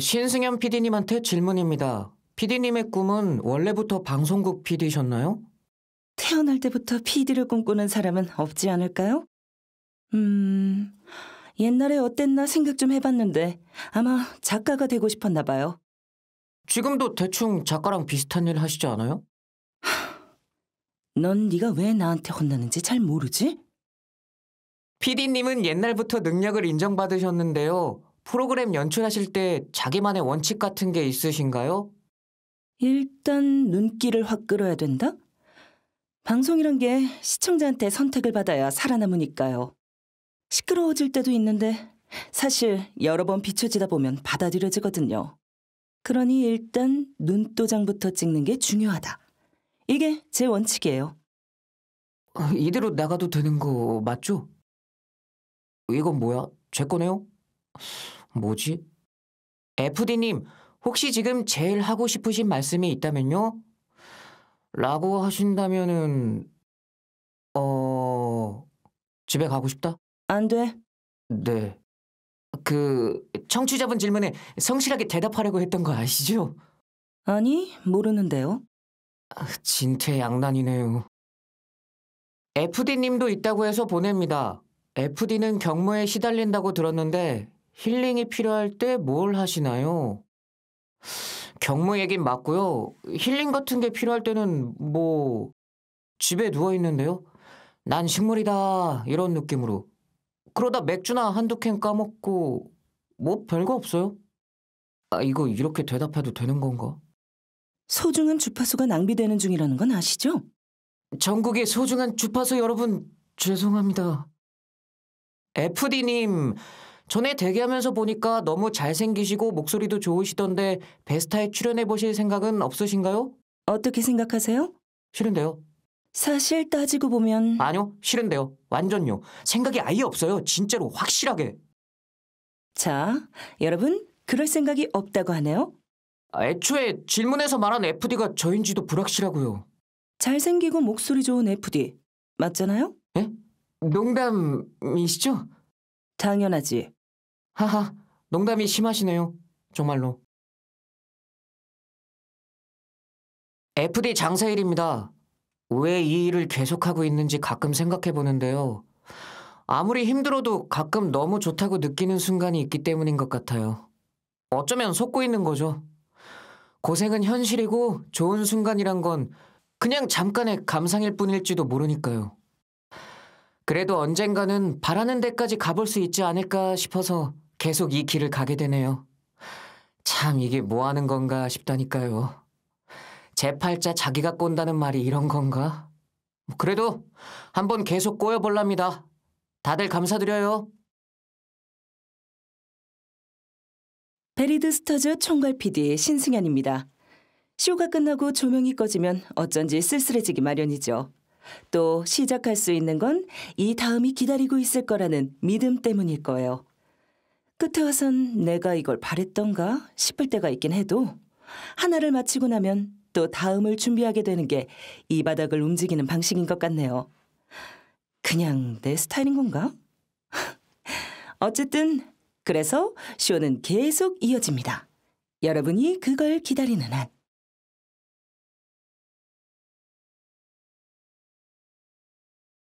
신승현 PD님한테 질문입니다. PD님의 꿈은 원래부터 방송국 PD셨나요? 태어날 때부터 PD를 꿈꾸는 사람은 없지 않을까요? 음, 옛날에 어땠나 생각 좀 해봤는데 아마 작가가 되고 싶었나 봐요. 지금도 대충 작가랑 비슷한 일 하시지 않아요? 넌 네가 왜 나한테 혼나는지 잘 모르지? PD님은 옛날부터 능력을 인정받으셨는데요. 프로그램 연출하실 때 자기만의 원칙 같은 게 있으신가요? 일단 눈길을 확 끌어야 된다? 방송이란 게 시청자한테 선택을 받아야 살아남으니까요. 시끄러워질 때도 있는데 사실 여러 번 비춰지다 보면 받아들여지거든요. 그러니 일단 눈도장부터 찍는 게 중요하다. 이게 제 원칙이에요. 어, 이대로 나가도 되는 거 맞죠? 이건 뭐야? 제 거네요? 뭐지? FD님, 혹시 지금 제일 하고 싶으신 말씀이 있다면요? 라고 하신다면은, 어, 집에 가고 싶다? 안 돼. 네. 그, 청취자분 질문에 성실하게 대답하려고 했던 거 아시죠? 아니, 모르는데요. 아, 진퇴양난이네요. FD님도 있다고 해서 보냅니다. FD는 경무에 시달린다고 들었는데 힐링이 필요할 때 뭘 하시나요? 경무 얘긴 맞고요. 힐링 같은 게 필요할 때는 뭐 집에 누워 있는데요. 난 식물이다 이런 느낌으로. 그러다 맥주나 한두 캔 까먹고 뭐 별거 없어요. 아 이거 이렇게 대답해도 되는 건가? 소중한 주파수가 낭비되는 중이라는 건 아시죠? 전국의 소중한 주파수 여러분 죄송합니다. FD님 전에 대기하면서 보니까 너무 잘생기시고 목소리도 좋으시던데 베스타에 출연해보실 생각은 없으신가요? 어떻게 생각하세요? 싫은데요. 사실 따지고 보면 아니요, 싫은데요. 완전요. 생각이 아예 없어요. 진짜로 확실하게. 자, 여러분 그럴 생각이 없다고 하네요. 애초에 질문에서 말한 FD가 저인지도 불확실하고요. 잘생기고 목소리 좋은 FD 맞잖아요? 예? 농담이시죠? 당연하지. 하하, 농담이 심하시네요. 정말로. FD 장사일입니다. 왜 이 일을 계속하고 있는지 가끔 생각해 보는데요. 아무리 힘들어도 가끔 너무 좋다고 느끼는 순간이 있기 때문인 것 같아요. 어쩌면 속고 있는 거죠. 고생은 현실이고 좋은 순간이란 건 그냥 잠깐의 감상일 뿐일지도 모르니까요. 그래도 언젠가는 바라는 데까지 가볼 수 있지 않을까 싶어서 계속 이 길을 가게 되네요. 참 이게 뭐 하는 건가 싶다니까요. 제팔자 자기가 꼰다는 말이 이런 건가? 그래도 한번 계속 꼬여볼랍니다. 다들 감사드려요. 베리드 스터즈 총괄 PD 신승현입니다. 쇼가 끝나고 조명이 꺼지면 어쩐지 쓸쓸해지기 마련이죠. 또 시작할 수 있는 건 이 다음이 기다리고 있을 거라는 믿음 때문일 거예요. 끝에 와선 내가 이걸 바랬던가 싶을 때가 있긴 해도 하나를 마치고 나면 또 다음을 준비하게 되는 게 이 바닥을 움직이는 방식인 것 같네요. 그냥 내 스타일인 건가? 어쨌든 그래서 쇼는 계속 이어집니다. 여러분이 그걸 기다리는 한.